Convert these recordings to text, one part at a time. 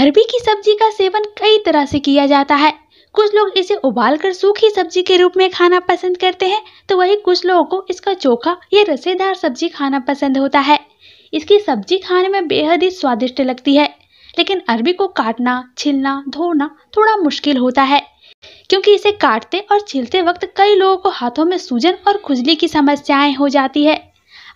अरबी की सब्जी का सेवन कई तरह से किया जाता है कुछ लोग इसे उबालकर सूखी सब्जी के रूप में खाना पसंद करते हैं तो वही कुछ लोगों को इसका चोखा या रसेदार सब्जी खाना पसंद होता है इसकी सब्जी खाने में बेहद ही स्वादिष्ट लगती है लेकिन अरबी को काटना छिलना धोना थोड़ा मुश्किल होता है क्योंकि इसे काटते और छिलते वक्त कई लोगों को हाथों में सूजन और खुजली की समस्याएं हो जाती है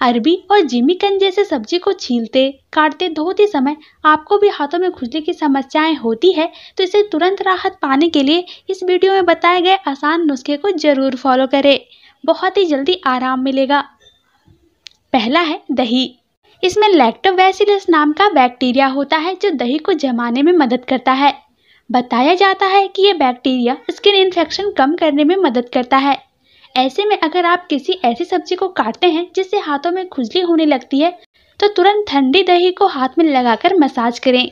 अरबी और जिमीकन जैसे सब्जी को छीलते काटते धोते समय आपको भी हाथों में खुजली की समस्याएं होती है तो इसे तुरंत राहत पाने के लिए इस वीडियो में बताए गए आसान नुस्खे को जरूर फॉलो करें बहुत ही जल्दी आराम मिलेगा पहला है दही इसमें लैक्टोबैसिलस नाम का बैक्टीरिया होता है जो दही को जमाने में मदद करता है बताया जाता है कि यह बैक्टीरिया स्किन इन्फेक्शन कम करने में मदद करता है ऐसे में अगर आप किसी ऐसी सब्जी को काटते हैं जिससे हाथों में खुजली होने लगती है तो तुरंत ठंडी दही को हाथ में लगाकर मसाज करें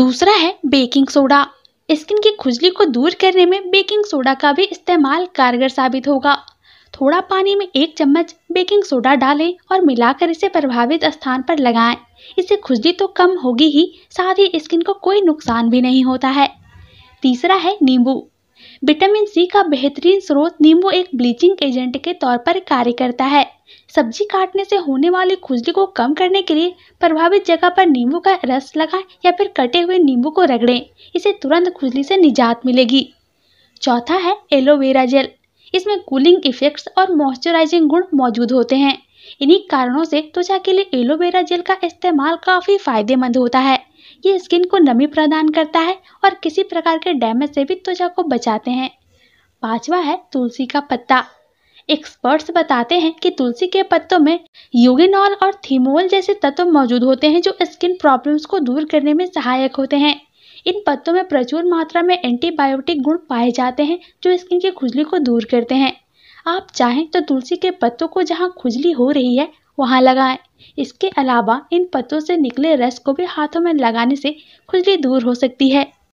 दूसरा है बेकिंग सोडा स्किन की खुजली को दूर करने में बेकिंग सोडा का भी इस्तेमाल कारगर साबित होगा थोड़ा पानी में एक चम्मच बेकिंग सोडा डालें और मिलाकर इसे प्रभावित स्थान पर लगाएं। इससे खुजली तो कम होगी ही साथ ही स्किन को कोई नुकसान भी नहीं होता है तीसरा है नींबू विटामिन सी का बेहतरीन स्रोत नींबू एक ब्लीचिंग एजेंट के तौर पर कार्य करता है सब्जी काटने से होने वाली खुजली को कम करने के लिए प्रभावित जगह पर नींबू का रस लगाएं या फिर कटे हुए नींबू को रगड़ें इसे तुरंत खुजली से निजात मिलेगी चौथा है एलोवेरा जेल इसमें कूलिंग इफेक्ट्स और मॉइस्चराइजिंग गुण मौजूद होते हैं इन्हीं कारणों से त्वचा के लिए एलोवेरा जेल का इस्तेमाल काफ़ी फायदेमंद होता है ये स्किन को नमी प्रदान करता है और किसी प्रकार के डैमेज से भी त्वचा को बचाते हैं पांचवा है तुलसी का पत्ता एक्सपर्ट्स बताते हैं कि तुलसी के पत्तों में यूगिनॉल और थीमोल जैसे तत्व मौजूद होते हैं जो स्किन प्रॉब्लम्स को दूर करने में सहायक होते हैं इन पत्तों में प्रचुर मात्रा में एंटीबायोटिक गुण पाए जाते हैं जो स्किन की खुजली को दूर करते हैं आप चाहें तो तुलसी के पत्तों को जहाँ खुजली हो रही है वहाँ लगाएं इसके अलावा इन पत्तों से निकले रस को भी हाथों में लगाने से खुजली दूर हो सकती है